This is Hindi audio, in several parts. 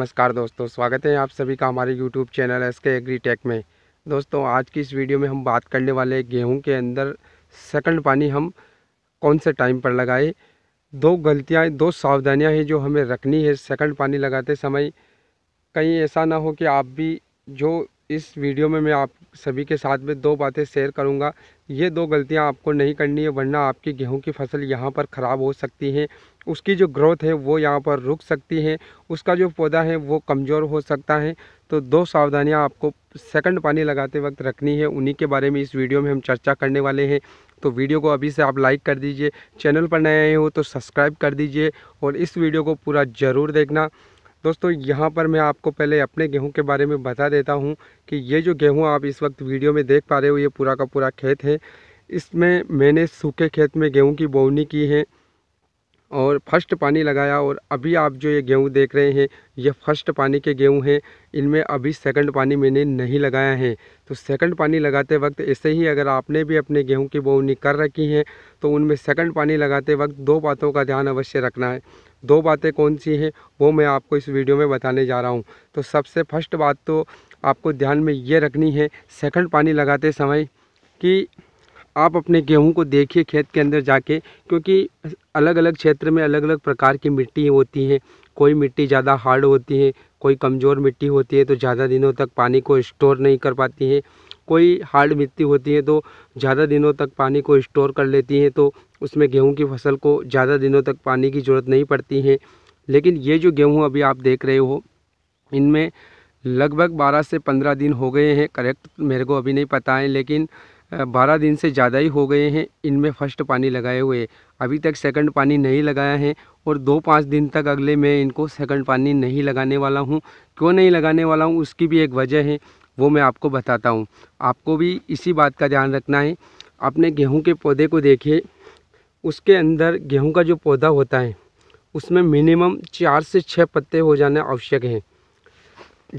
नमस्कार दोस्तों स्वागत है आप सभी का हमारे YouTube channel S K agri tech में दोस्तों आज की इस वीडियो में हम बात करने वाले गेहूं के अंदर सेकंड पानी हम कौन से टाइम पर लगाए दो गलतियां दो सावधानियां हैं जो हमें रखनी है सेकंड पानी लगाते समय कहीं ऐसा ना हो कि आप भी जो इस वीडियो में मैं आप सभी के साथ में दो बातें शेयर करूँगा ये दो गलतियाँ आपको नहीं करनी है वरना आपकी गेहूँ की फसल यहाँ पर ख़राब हो सकती हैं उसकी जो ग्रोथ है वो यहाँ पर रुक सकती है उसका जो पौधा है वो कमज़ोर हो सकता है तो दो सावधानियाँ आपको सेकंड पानी लगाते वक्त रखनी है उन्हीं के बारे में इस वीडियो में हम चर्चा करने वाले हैं तो वीडियो को अभी से आप लाइक कर दीजिए चैनल पर नए आए हो तो सब्सक्राइब कर दीजिए और इस वीडियो को पूरा ज़रूर देखना दोस्तों यहाँ पर मैं आपको पहले अपने गेहूं के बारे में बता देता हूँ कि ये जो गेहूं आप इस वक्त वीडियो में देख पा रहे हो ये पूरा का पूरा खेत है इसमें मैंने सूखे खेत में गेहूं की बोवनी की है और फर्स्ट पानी लगाया और अभी आप जो ये गेहूँ देख रहे हैं ये फर्स्ट पानी के गेहूँ हैं इनमें अभी सेकंड पानी मैंने नहीं लगाया है तो सेकंड पानी लगाते वक्त ऐसे ही अगर आपने भी अपने गेहूँ की बोवनी कर रखी है तो उनमें सेकंड पानी लगाते वक्त दो बातों का ध्यान अवश्य रखना है दो बातें कौन सी हैं वो मैं आपको इस वीडियो में बताने जा रहा हूँ तो सबसे फर्स्ट बात तो आपको ध्यान में ये रखनी है सेकंड पानी लगाते समय कि आप अपने गेहूं को देखिए खेत के अंदर जाके क्योंकि अलग अलग क्षेत्र में अलग अलग प्रकार की मिट्टी होती हैं कोई मिट्टी ज़्यादा हार्ड होती है कोई कमज़ोर मिट्टी होती है तो ज़्यादा दिनों तक पानी को स्टोर नहीं कर पाती है कोई हार्ड मिट्टी होती है तो ज़्यादा दिनों तक पानी को स्टोर कर लेती है तो उसमें गेहूं की फसल को ज़्यादा दिनों तक पानी की ज़रूरत नहीं पड़ती है लेकिन ये जो गेहूँ अभी आप देख रहे हो इनमें लगभग 12 से 15 दिन हो गए हैं करेक्ट मेरे को अभी नहीं पता है लेकिन 12 दिन से ज़्यादा ही हो गए हैं इनमें फर्स्ट पानी लगाए हुए अभी तक सेकंड पानी नहीं लगाया है और दो पाँच दिन तक अगले मैं इनको सेकंड पानी नहीं लगाने वाला हूँ क्यों नहीं लगाने वाला हूँ उसकी भी एक वजह है वो मैं आपको बताता हूँ आपको भी इसी बात का ध्यान रखना है अपने गेहूँ के पौधे को देखिए उसके अंदर गेहूँ का जो पौधा होता है उसमें मिनिमम चार से छः पत्ते हो जाने आवश्यक हैं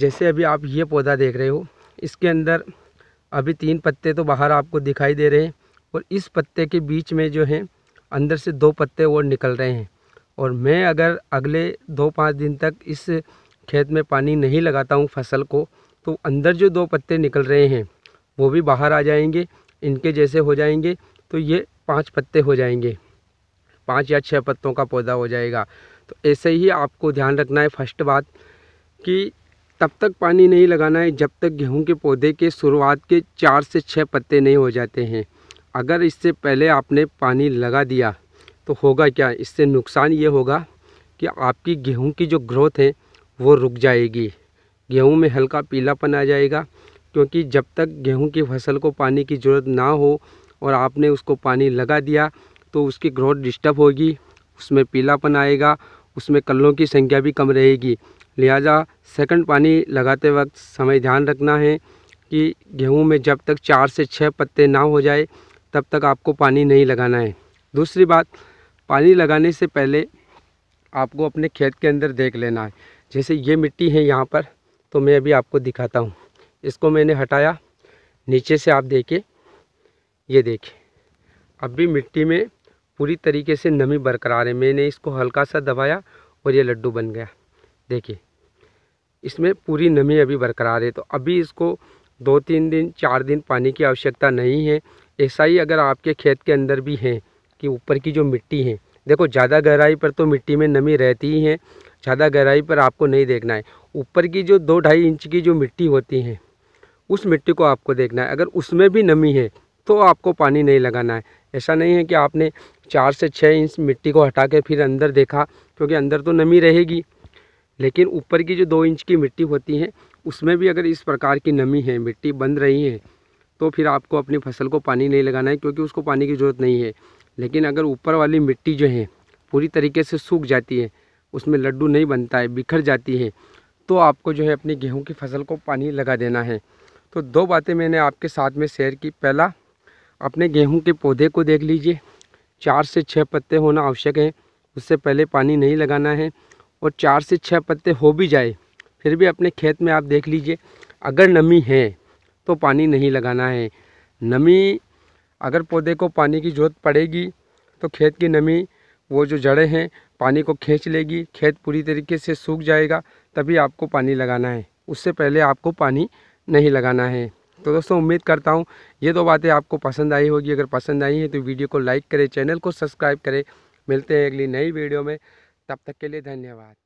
जैसे अभी आप ये पौधा देख रहे हो इसके अंदर अभी तीन पत्ते तो बाहर आपको दिखाई दे रहे हैं और इस पत्ते के बीच में जो है अंदर से दो पत्ते और निकल रहे हैं और मैं अगर अगले दो पाँच दिन तक इस खेत में पानी नहीं लगाता हूँ फसल को तो अंदर जो दो पत्ते निकल रहे हैं वो भी बाहर आ जाएंगे इनके जैसे हो जाएंगे तो ये पाँच पत्ते हो जाएंगे पाँच या छः पत्तों का पौधा हो जाएगा तो ऐसे ही आपको ध्यान रखना है फर्स्ट बात कि तब तक पानी नहीं लगाना है जब तक गेहूं के पौधे के शुरुआत के चार से छः पत्ते नहीं हो जाते हैं अगर इससे पहले आपने पानी लगा दिया तो होगा क्या इससे नुकसान ये होगा कि आपकी गेहूं की जो ग्रोथ है वो रुक जाएगी गेहूं में हल्का पीलापन आ जाएगा क्योंकि जब तक गेहूं की फसल को पानी की ज़रूरत ना हो और आपने उसको पानी लगा दिया तो उसकी ग्रोथ डिस्टर्ब होगी उसमें पीलापन आएगा उसमें कलों की संख्या भी कम रहेगी लिहाजा सेकंड पानी लगाते वक्त समय ध्यान रखना है कि गेहूं में जब तक चार से छः पत्ते ना हो जाए तब तक आपको पानी नहीं लगाना है दूसरी बात पानी लगाने से पहले आपको अपने खेत के अंदर देख लेना है जैसे ये मिट्टी है यहाँ पर तो मैं अभी आपको दिखाता हूँ इसको मैंने हटाया नीचे से आप देखें ये देखें अब भी मिट्टी में पूरी तरीके से नमी बरकरार है मैंने इसको हल्का सा दबाया और ये लड्डू बन गया देखिए इसमें पूरी नमी अभी बरकरार है तो अभी इसको दो तीन दिन चार दिन पानी की आवश्यकता नहीं है ऐसा ही अगर आपके खेत के अंदर भी हैं कि ऊपर की जो मिट्टी है देखो ज़्यादा गहराई पर तो मिट्टी में नमी रहती ही है ज़्यादा गहराई पर आपको नहीं देखना है ऊपर की जो दो ढाई इंच की जो मिट्टी होती है उस मिट्टी को आपको देखना है अगर उसमें भी नमी है तो आपको पानी नहीं लगाना है ऐसा नहीं है कि आपने चार से छः इंच मिट्टी को हटा के फिर अंदर देखा क्योंकि अंदर तो नमी रहेगी लेकिन ऊपर की जो दो इंच की मिट्टी होती है उसमें भी अगर इस प्रकार की नमी है मिट्टी बन रही है तो फिर आपको अपनी फसल को पानी नहीं लगाना है क्योंकि उसको पानी की ज़रूरत नहीं है लेकिन अगर ऊपर वाली मिट्टी जो है पूरी तरीके से सूख जाती है उसमें लड्डू नहीं बनता है बिखर जाती है तो आपको जो है अपनी गेहूं की फसल को पानी लगा देना है तो दो बातें मैंने आपके साथ में शेयर की पहला अपने गेहूं के पौधे को देख लीजिए चार से छः पत्ते होना आवश्यक है उससे पहले पानी नहीं लगाना है और चार से छः पत्ते हो भी जाए फिर भी अपने खेत में आप देख लीजिए अगर नमी है तो पानी नहीं लगाना है नमी अगर पौधे को पानी की ज़रूरत पड़ेगी तो खेत की नमी वो जो जड़ें हैं पानी को खींच लेगी खेत पूरी तरीके से सूख जाएगा तभी आपको पानी लगाना है उससे पहले आपको पानी नहीं लगाना है तो दोस्तों उम्मीद करता हूँ ये दो बातें आपको पसंद आई होगी अगर पसंद आई है तो वीडियो को लाइक करें चैनल को सब्सक्राइब करें मिलते हैं अगली नई वीडियो में तब तक के लिए धन्यवाद